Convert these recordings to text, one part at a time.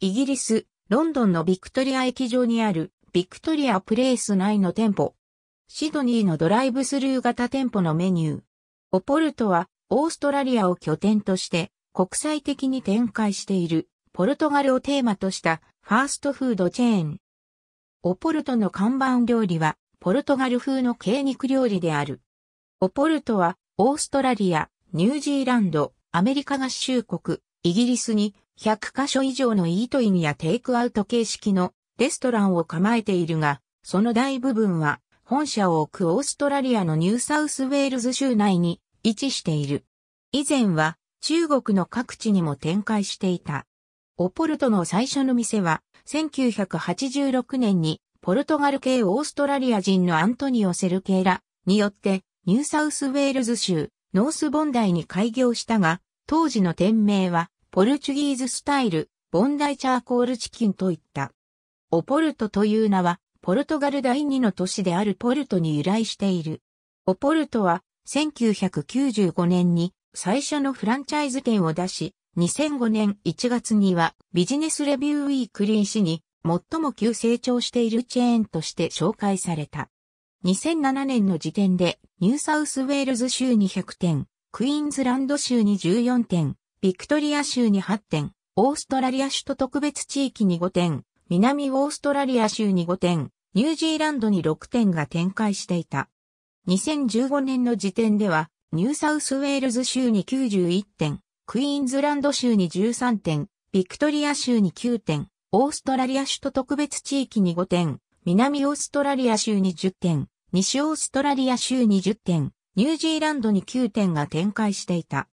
イギリス、ロンドンのビクトリア駅上にあるビクトリアプレイス内の店舗。シドニーのドライブスルー型店舗のメニュー。オポルトはオーストラリアを拠点として国際的に展開しているポルトガルをテーマとしたファーストフードチェーン。オポルトの看板料理はポルトガル風の軽肉料理である。オポルトはオーストラリア、ニュージーランド、アメリカ合衆国、イギリスに100カ所以上のイートインやテイクアウト形式のレストランを構えているが、その大部分は本社を置くオーストラリアのニューサウスウェールズ州内に位置している。以前は中国の各地にも展開していた。オポルトの最初の店は1986年にポルトガル系オーストラリア人のアントニオ・セルケーラによってニューサウスウェールズ州ノースボンダイに開業したが、当時の店名はポルチュギーズスタイル、ボンダイチャーコールチキンといった。オポルトという名は、ポルトガル第二の都市であるポルトに由来している。オポルトは、1995年に最初のフランチャイズ店を出し、2005年1月にはビジネスレビューウィークリー誌に最も急成長しているチェーンとして紹介された。2007年の時点でニューサウスウェールズ州に100点、クイーンズランド州に14点、ビクトリア州に8点、オーストラリア州と特別地域に5点、南オーストラリア州に5点、ニュージーランドに6点が展開していた。2015年の時点では、ニューサウスウェールズ州に91点、クイーンズランド州に13点、ビクトリア州に9点、オーストラリア州と特別地域に5点、南オーストラリア州に10点、西オーストラリア州に10点、ニュージーランドに9点が展開していた。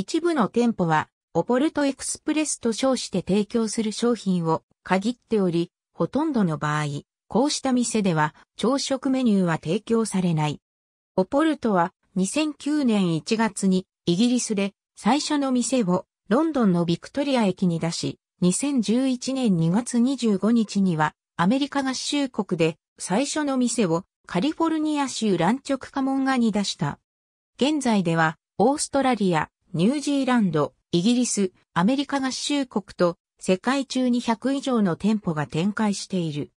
一部の店舗は、オポルトエクスプレスと称して提供する商品を限っており、ほとんどの場合、こうした店では朝食メニューは提供されない。オポルトは2009年1月にイギリスで最初の店をロンドンのビクトリア駅に出し、2011年2月25日にはアメリカ合衆国で最初の店をカリフォルニア州ランチョクカモンガに出した。現在ではオーストラリア、ニュージーランド、イギリス、アメリカ合衆国と世界中に100以上の店舗が展開している。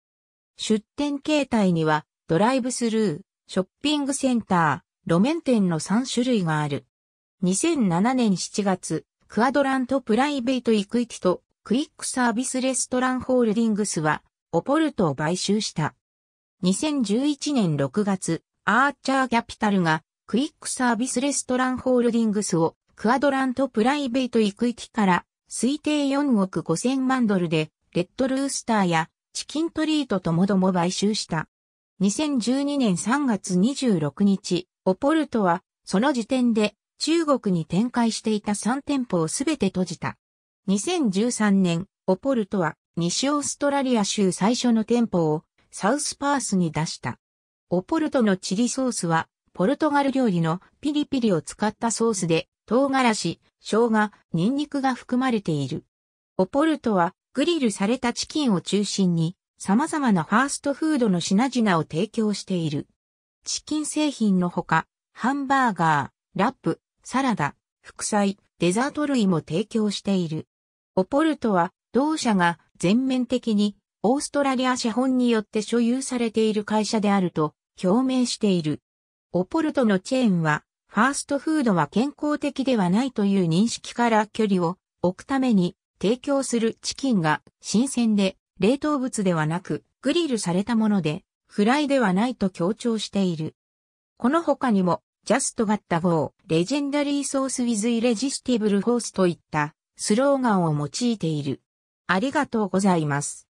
出店形態にはドライブスルー、ショッピングセンター、路面店の3種類がある。2007年7月、クアドラントプライベートイクイティとクイックサービスレストランホールディングスはオポルトを買収した。2011年6月、アーチャーキャピタルがクイックサービスレストランホールディングスをクアドラントプライベートイクイティから推定4億5000万ドルで、レッドルースターやチキントリートともども買収した。2012年3月26日、オポルトは、その時点で中国に展開していた3店舗をすべて閉じた。2013年、オポルトは西オーストラリア州最初の店舗をサウスパースに出した。オポルトのチリソースは、ポルトガル料理のピリピリを使ったソースで、唐辛子、生姜、ニンニクが含まれている。オポルトはグリルされたチキンを中心に様々なファーストフードの品々を提供している。チキン製品のほか、ハンバーガー、ラップ、サラダ、副菜、デザート類も提供している。オポルトは同社が全面的にオーストラリア資本によって所有されている会社であると表明している。オポルトのチェーンはファーストフードは健康的ではないという認識から距離を置くために提供するチキンが新鮮で冷凍物ではなくグリルされたものでフライではないと強調している。この他にもジャストガッタゴー、レジェンダリーソースウィズイレジスティブルフォースといったスローガンを用いている。ありがとうございます。